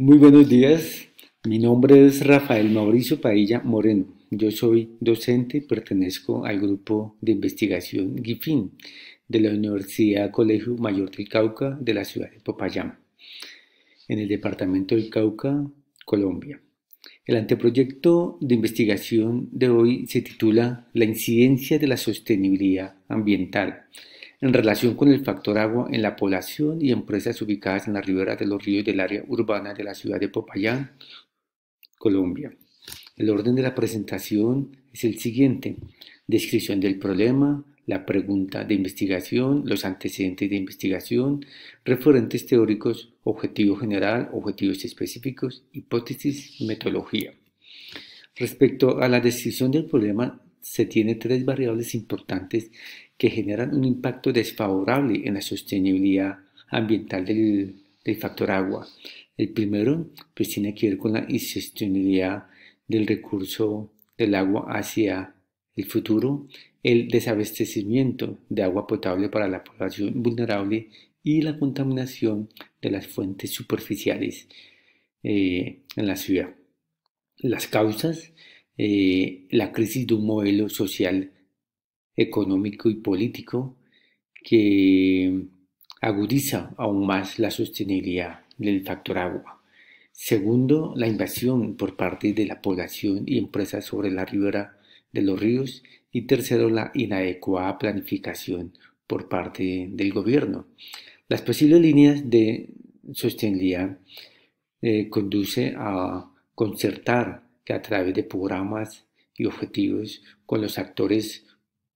Muy buenos días, mi nombre es Rafael Mauricio Padilla Moreno. Yo soy docente y pertenezco al grupo de investigación GIFIN de la Universidad Colegio Mayor del Cauca de la ciudad de Popayán, en el departamento del Cauca, Colombia. El anteproyecto de investigación de hoy se titula La incidencia de la sostenibilidad ambiental en relación con el factor agua en la población y empresas ubicadas en la ribera de los ríos del área urbana de la ciudad de Popayán, Colombia. El orden de la presentación es el siguiente. Descripción del problema, la pregunta de investigación, los antecedentes de investigación, referentes teóricos, objetivo general, objetivos específicos, hipótesis, metodología. Respecto a la descripción del problema, se tiene tres variables importantes que generan un impacto desfavorable en la sostenibilidad ambiental del, factor agua. El primero pues tiene que ver con la insostenibilidad del recurso del agua hacia el futuro, el desabastecimiento de agua potable para la población vulnerable y la contaminación de las fuentes superficiales eh, en la ciudad. Las causas eh, la crisis de un modelo social, económico y político que agudiza aún más la sostenibilidad del factor agua. Segundo, la invasión por parte de la población y empresas sobre la ribera de los ríos. Y tercero, la inadecuada planificación por parte del gobierno. Las posibles líneas de sostenibilidad conducen eh, conduce a concertar a través de programas y objetivos con los actores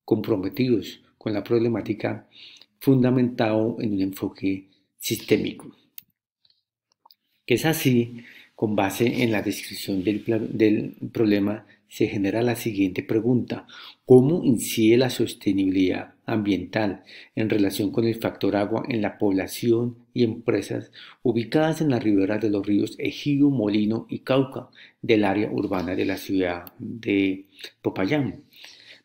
comprometidos con la problemática fundamentado en un enfoque sistémico. Que es así con base en la descripción del, del problema se genera la siguiente pregunta. ¿Cómo incide la sostenibilidad ambiental en relación con el factor agua en la población y empresas ubicadas en las riberas de los ríos Ejido, Molino y Cauca del área urbana de la ciudad de Popayán?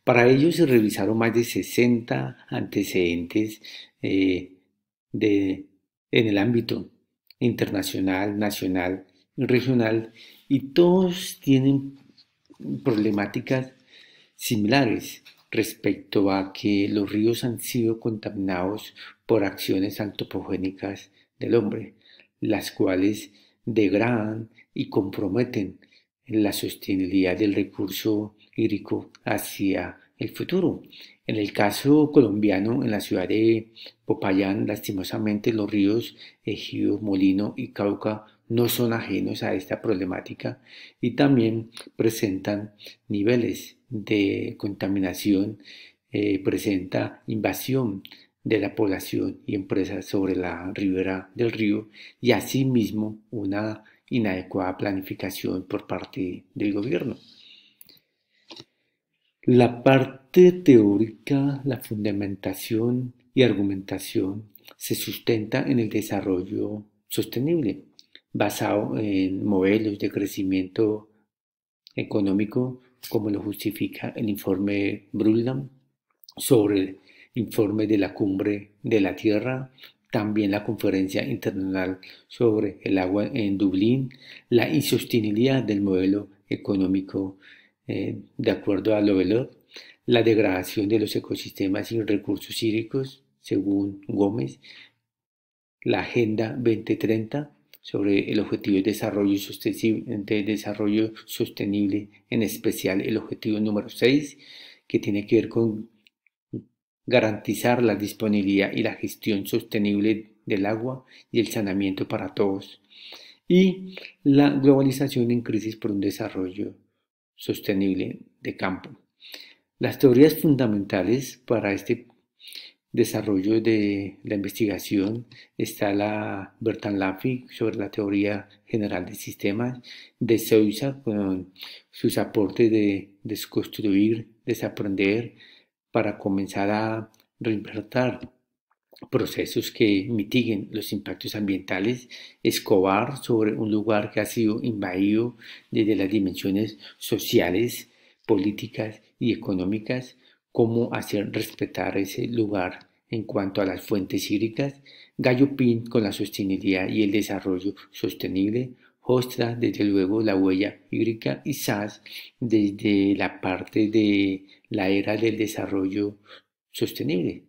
Para ello se revisaron más de 60 antecedentes eh, en el ámbito internacional, nacional y regional y todos tienen problemáticas similares respecto a que los ríos han sido contaminados por acciones antropogénicas del hombre, las cuales degradan y comprometen la sostenibilidad del recurso hídrico hacia el futuro. En el caso colombiano, en la ciudad de Popayán, lastimosamente los ríos Ejido, Molino y Cauca no son ajenos a esta problemática y también presentan niveles de contaminación, eh, presenta invasión de la población y empresas sobre la ribera del río y asimismo una inadecuada planificación por parte del gobierno. La parte teórica, la fundamentación y argumentación se sustenta en el desarrollo sostenible, basado en modelos de crecimiento económico, como lo justifica el informe Brundtland sobre el informe de la cumbre de la Tierra, también la conferencia internacional sobre el agua en Dublín, la insostenibilidad del modelo económico eh, de acuerdo a Lovelock, la degradación de los ecosistemas y recursos hídricos, según Gómez, la Agenda 2030, sobre el objetivo de desarrollo, de desarrollo sostenible, en especial el objetivo número 6, que tiene que ver con garantizar la disponibilidad y la gestión sostenible del agua y el saneamiento para todos, y la globalización en crisis por un desarrollo sostenible de campo. Las teorías fundamentales para este desarrollo de la investigación está la Bertrand Laffy sobre la teoría general de sistemas, de Sousa con sus aportes de desconstruir, desaprender, para comenzar a reinvertir procesos que mitiguen los impactos ambientales, Escobar sobre un lugar que ha sido invadido desde las dimensiones sociales, políticas y económicas, cómo hacer respetar ese lugar en cuanto a las fuentes hídricas, PIN con la sostenibilidad y el desarrollo sostenible, Hostra desde luego la huella hídrica y SAS desde la parte de la era del desarrollo sostenible.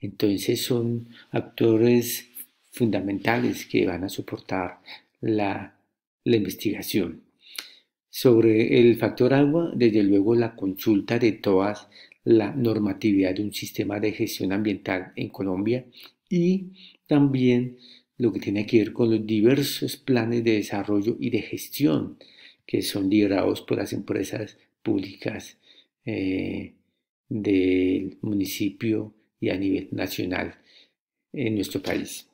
Entonces son actores fundamentales que van a soportar la, la investigación. Sobre el factor agua, desde luego la consulta de todas la normatividad de un sistema de gestión ambiental en Colombia y también lo que tiene que ver con los diversos planes de desarrollo y de gestión que son liderados por las empresas públicas eh, del municipio y a nivel nacional en nuestro país.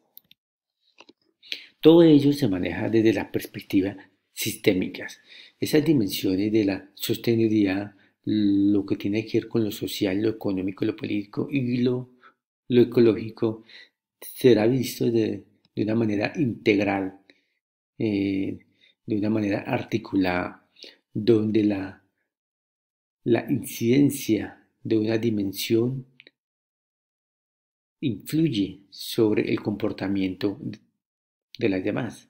Todo ello se maneja desde la perspectiva sistémicas. Esas dimensiones de la sostenibilidad, lo que tiene que ver con lo social, lo económico, lo político y lo, lo ecológico será visto de, una manera integral, eh, de una manera articulada, donde la, la incidencia de una dimensión influye sobre el comportamiento de las demás.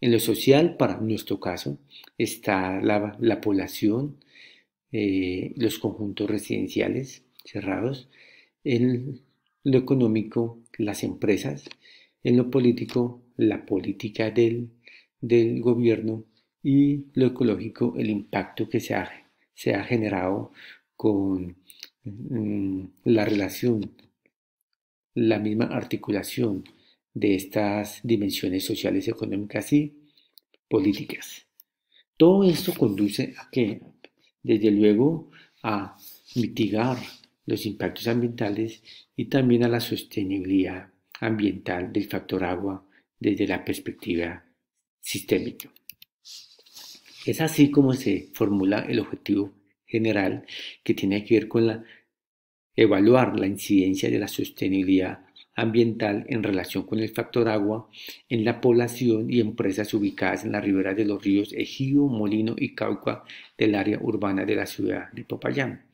En lo social, para nuestro caso, está la, la población, eh, los conjuntos residenciales cerrados, en lo económico, las empresas, en lo político, la política del, del gobierno y lo ecológico, el impacto que se ha, se ha generado con mm, la relación, la misma articulación de estas dimensiones sociales, económicas y políticas. Todo esto conduce a que desde luego a mitigar los impactos ambientales y también a la sostenibilidad ambiental del factor agua desde la perspectiva sistémica. Es así como se formula el objetivo general que tiene que ver con la, evaluar la incidencia de la sostenibilidad ambiental en relación con el factor agua en la población y empresas ubicadas en la ribera de los ríos Ejido, Molino y Cauca del área urbana de la ciudad de Popayán.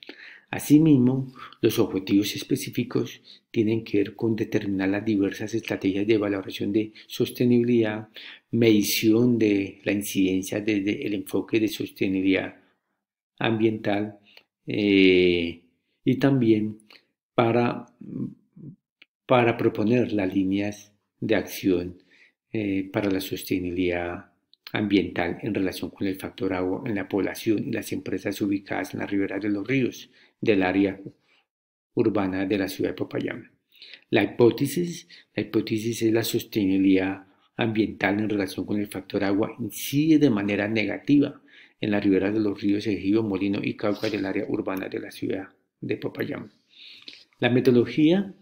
Asimismo, los objetivos específicos tienen que ver con determinar las diversas estrategias de valoración de sostenibilidad, medición de la incidencia desde el enfoque de sostenibilidad ambiental eh, y también para para proponer las líneas de acción eh, para la sostenibilidad ambiental en relación con el factor agua en la población y las empresas ubicadas en la ribera de los ríos del área urbana de la ciudad de Popayán. La hipótesis, la hipótesis es la sostenibilidad ambiental en relación con el factor agua incide de manera negativa en la ribera de los ríos Ejido, Molino y Cauca del área urbana de la ciudad de Popayán. La metodología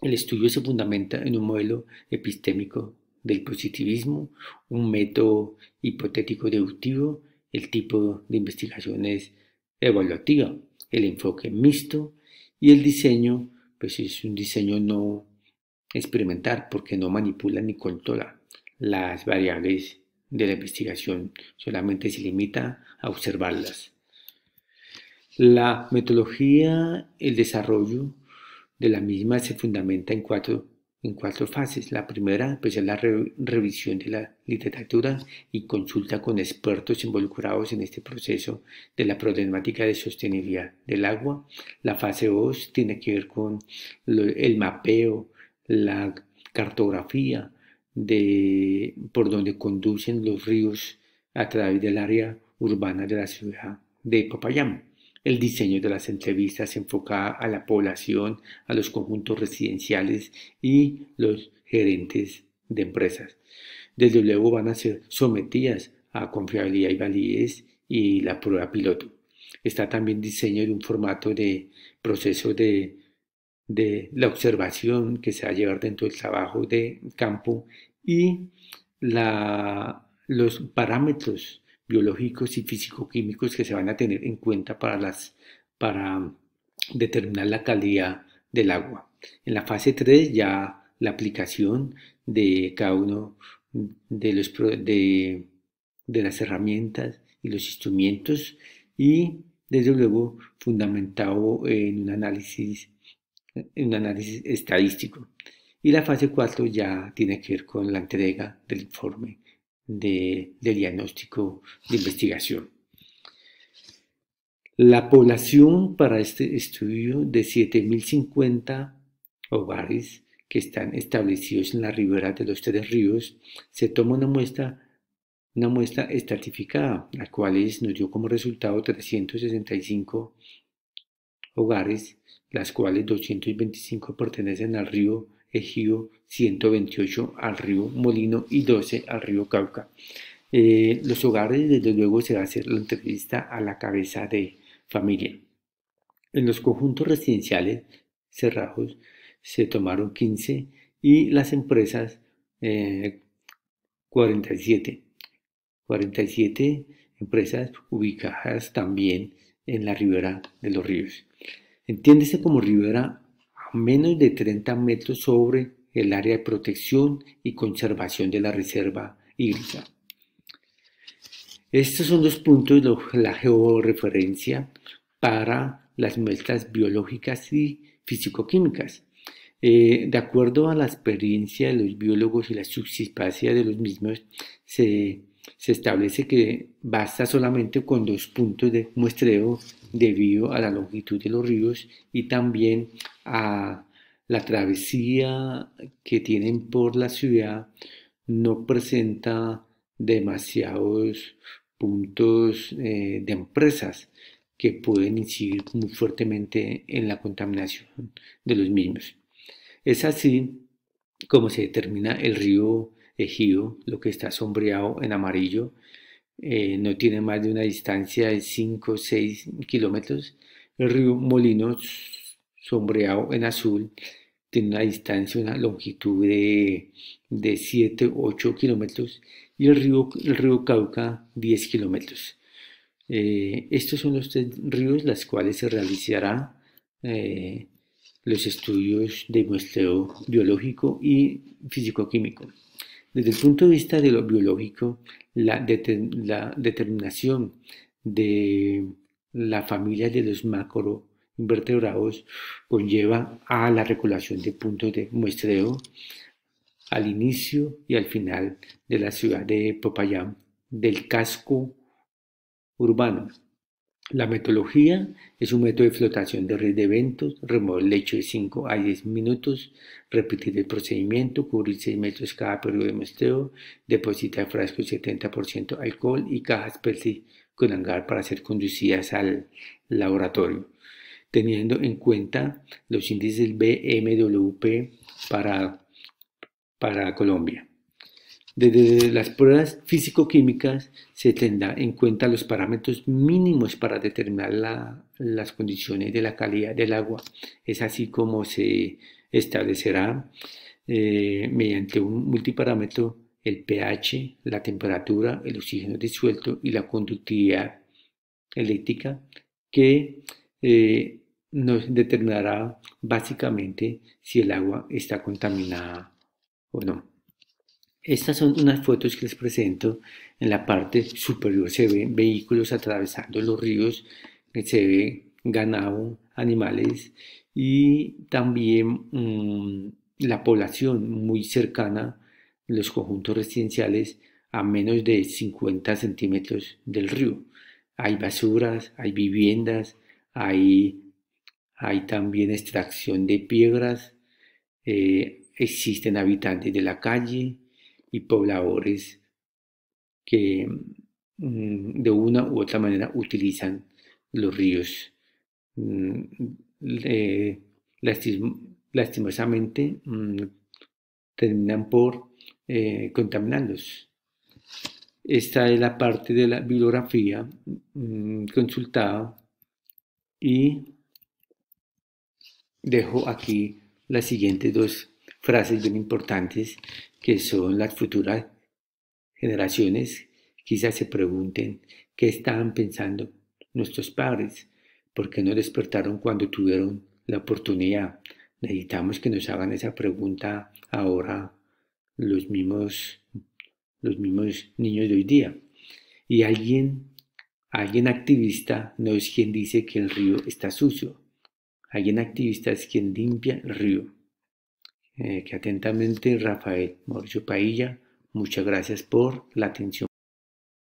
el estudio se fundamenta en un modelo epistémico del positivismo, un método hipotético deductivo, el tipo de investigación es evaluativa, el enfoque mixto y el diseño, pues es un diseño no experimental porque no manipula ni controla las variables de la investigación, solamente se limita a observarlas. La metodología, el desarrollo de la misma se fundamenta en cuatro, en cuatro fases. La primera pues, es la revisión de la literatura y consulta con expertos involucrados en este proceso de la problemática de sostenibilidad del agua. La fase 2 tiene que ver con el mapeo, la cartografía de por donde conducen los ríos a través del área urbana de la ciudad de Popayán el diseño de las entrevistas se enfoca a la población, a los conjuntos residenciales y los gerentes de empresas. Desde luego van a ser sometidas a confiabilidad y validez y la prueba piloto. Está también diseño de un formato de proceso de, la observación que se va a llevar dentro del trabajo de campo y los parámetros biológicos y físico-químicos que se van a tener en cuenta para, las, para determinar la calidad del agua. En la fase 3 ya la aplicación de cada uno de, los, de, las herramientas y los instrumentos y desde luego fundamentado en un análisis, en un análisis estadístico. Y la fase 4 ya tiene que ver con la entrega del informe de, diagnóstico de investigación. La población para este estudio de 7.050 hogares que están establecidos en la ribera de los tres ríos, se toma una muestra, una muestra estratificada, la cual nos dio como resultado 365 hogares, las cuales 225 pertenecen al río Ejido, 128 al río Molino y 12 al río Cauca. Eh, los hogares, desde luego, se va a hacer la entrevista a la cabeza de familia. En los conjuntos residenciales, cerrajos, se tomaron 15 y las empresas 47. Eh, 47 empresas ubicadas también en la ribera de los ríos. Entiéndese como ribera menos de 30 metros sobre el área de protección y conservación de la reserva hídrica. Estos son los puntos de la georreferencia para las muestras biológicas y fisicoquímicas. Eh, de acuerdo a la experiencia de los biólogos y la subsistencia de los mismos, se se establece que basta solamente con dos puntos de muestreo debido a la longitud de los ríos y también a la travesía que tienen por la ciudad no presenta demasiados puntos eh, de empresas que pueden incidir muy fuertemente en la contaminación de los mismos. Es así como se determina el río ejido, lo que está sombreado en amarillo, eh, no tiene más de una distancia de 5 o 6 kilómetros. El río Molinos, sombreado en azul, tiene una distancia, una longitud de, de 7 8 kilómetros. Y el río, Cauca, 10 kilómetros. Eh, estos son los tres ríos las cuales se realizarán eh, los estudios de muestreo biológico y físico-químico. Desde el punto de vista de lo biológico, la, determinación de la familia de los macroinvertebrados conlleva a la regulación de puntos de muestreo al inicio y al final de la ciudad de Popayán del casco urbano la metodología es un método de flotación de red de eventos, remover el lecho de 5 a 10 minutos, repetir el procedimiento, cubrir 6 metros cada periodo de muestreo, depositar frascos 70% alcohol y cajas Percy con hangar para ser conducidas al laboratorio, teniendo en cuenta los índices BMWP para, para Colombia. Desde las pruebas físico-químicas se tendrá en cuenta los parámetros mínimos para determinar las condiciones de la calidad del agua. Es así como se establecerá eh, mediante un multiparámetro el pH, la temperatura, el oxígeno disuelto y la conductividad eléctrica que eh, nos determinará básicamente si el agua está contaminada o no. Estas son unas fotos que les presento. En la parte superior se ven vehículos atravesando los ríos, eh, se ve ganado, animales y también mm, la población muy cercana, los conjuntos residenciales a menos de 50 centímetros del río. Hay basuras, hay viviendas, hay, hay también extracción de piedras, eh, existen habitantes de la calle, y pobladores que mm, de una u otra manera utilizan los ríos. Mm, lastimosamente mm, terminan por eh, contaminarlos. Esta es la parte de la bibliografía consultada y dejo aquí las siguientes dos frases bien importantes que son las futuras generaciones, quizás se pregunten qué estaban pensando nuestros padres, por qué no despertaron cuando tuvieron la oportunidad. Necesitamos que nos hagan esa pregunta ahora los mismos, los mismos niños de hoy día. Y alguien, alguien activista no es quien dice que el río está sucio. Alguien activista es quien limpia el río. Eh, que atentamente Rafael Mauricio Pailla. Muchas gracias por la atención.